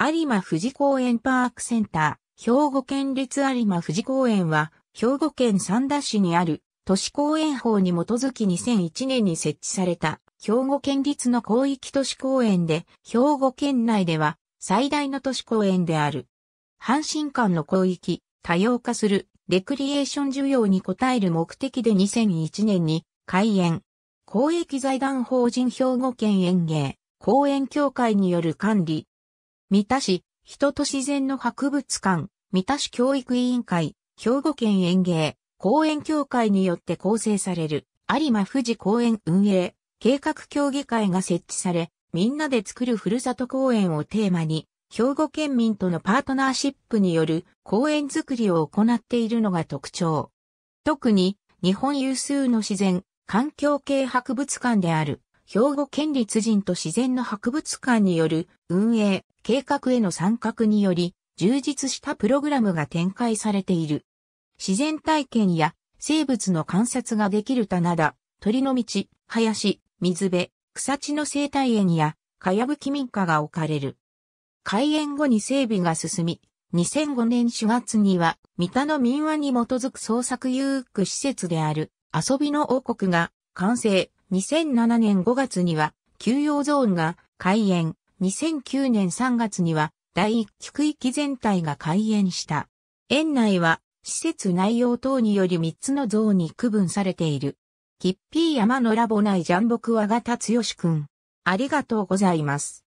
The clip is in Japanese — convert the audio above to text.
有馬富士公園パークセンター、兵庫県立有馬富士公園は、兵庫県三田市にある、都市公園法に基づき2001年に設置された、兵庫県立の広域都市公園で、兵庫県内では、最大の都市公園である。阪神間の広域、多様化する、レクリエーション需要に応える目的で2001年に、開園。公益財団法人兵庫県園芸、公園協会による管理、三田市、人と自然の博物館、三田市教育委員会、兵庫県園芸、公園協会によって構成される、有馬富士公園運営、計画協議会が設置され、みんなで作るふるさと公園をテーマに、兵庫県民とのパートナーシップによる公園づくりを行っているのが特徴。特に、日本有数の自然、環境系博物館である、兵庫県立人と自然の博物館による運営、計画への参画により、充実したプログラムが展開されている。自然体験や生物の観察ができる棚田、鳥の道、林、水辺、草地の生態園や、かやぶき民家が置かれる。開園後に整備が進み、2005年4月には、三田の民話に基づく創作遊具施設である、遊びの王国が完成。2007年5月には、休養ゾーンが開園。2009年3月には第一区域全体が開園した。園内は施設内容等により3つの像に区分されている。キッピー山のラボ内ジャンボクワガタツヨシくん。ありがとうございます。